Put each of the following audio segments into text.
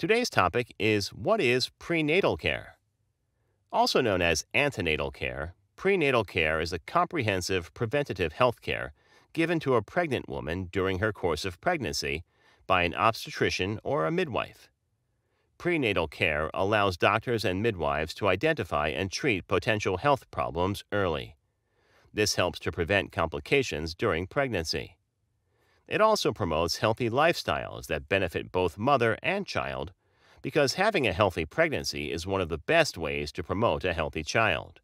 Today's topic is what is prenatal care? Also known as antenatal care, prenatal care is a comprehensive preventative health care given to a pregnant woman during her course of pregnancy by an obstetrician or a midwife. Prenatal care allows doctors and midwives to identify and treat potential health problems early. This helps to prevent complications during pregnancy. It also promotes healthy lifestyles that benefit both mother and child because having a healthy pregnancy is one of the best ways to promote a healthy child.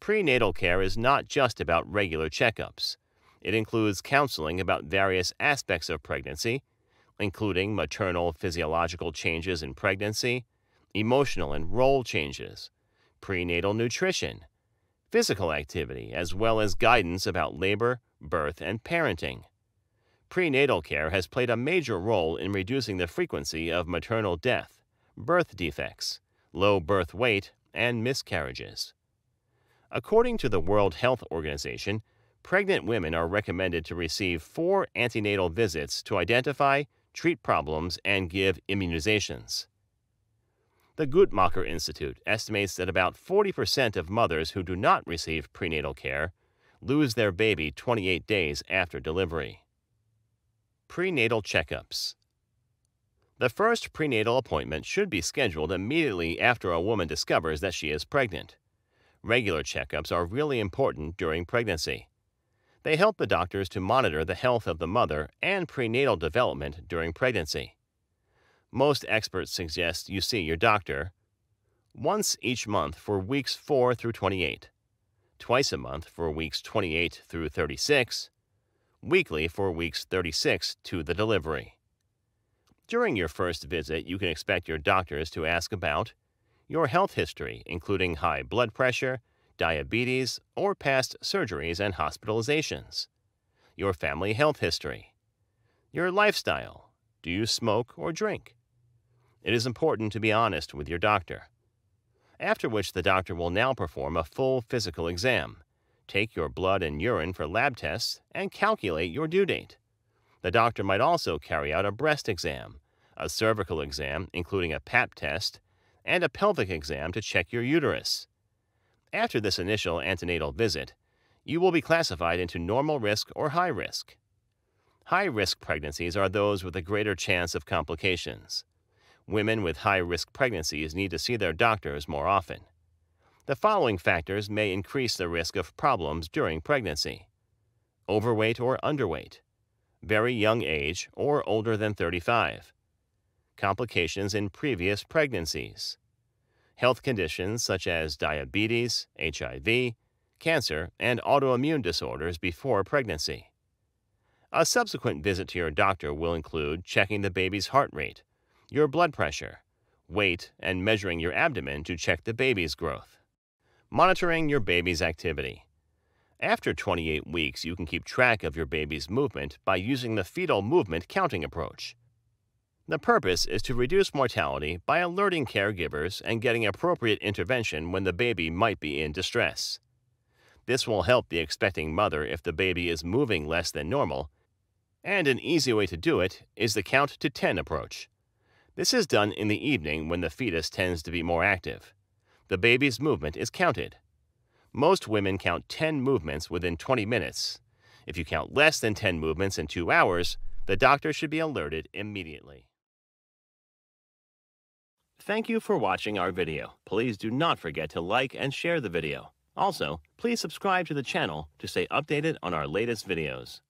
Prenatal care is not just about regular checkups. It includes counseling about various aspects of pregnancy, including maternal physiological changes in pregnancy, emotional and role changes, prenatal nutrition, physical activity, as well as guidance about labor, birth, and parenting prenatal care has played a major role in reducing the frequency of maternal death, birth defects, low birth weight, and miscarriages. According to the World Health Organization, pregnant women are recommended to receive four antenatal visits to identify, treat problems, and give immunizations. The Guttmacher Institute estimates that about 40% of mothers who do not receive prenatal care lose their baby 28 days after delivery. Prenatal Checkups The first prenatal appointment should be scheduled immediately after a woman discovers that she is pregnant. Regular checkups are really important during pregnancy. They help the doctors to monitor the health of the mother and prenatal development during pregnancy. Most experts suggest you see your doctor once each month for weeks 4 through 28, twice a month for weeks 28 through 36, weekly for weeks 36 to the delivery. During your first visit, you can expect your doctors to ask about your health history, including high blood pressure, diabetes, or past surgeries and hospitalizations, your family health history, your lifestyle, do you smoke or drink? It is important to be honest with your doctor. After which, the doctor will now perform a full physical exam, take your blood and urine for lab tests, and calculate your due date. The doctor might also carry out a breast exam, a cervical exam, including a pap test, and a pelvic exam to check your uterus. After this initial antenatal visit, you will be classified into normal risk or high risk. High risk pregnancies are those with a greater chance of complications. Women with high risk pregnancies need to see their doctors more often. The following factors may increase the risk of problems during pregnancy. Overweight or underweight. Very young age or older than 35. Complications in previous pregnancies. Health conditions such as diabetes, HIV, cancer, and autoimmune disorders before pregnancy. A subsequent visit to your doctor will include checking the baby's heart rate, your blood pressure, weight, and measuring your abdomen to check the baby's growth monitoring your baby's activity. After 28 weeks, you can keep track of your baby's movement by using the fetal movement counting approach. The purpose is to reduce mortality by alerting caregivers and getting appropriate intervention when the baby might be in distress. This will help the expecting mother if the baby is moving less than normal, and an easy way to do it is the count to 10 approach. This is done in the evening when the fetus tends to be more active the baby's movement is counted. Most women count 10 movements within 20 minutes. If you count less than 10 movements in two hours, the doctor should be alerted immediately. Thank you for watching our video. Please do not forget to like and share the video. Also, please subscribe to the channel to stay updated on our latest videos.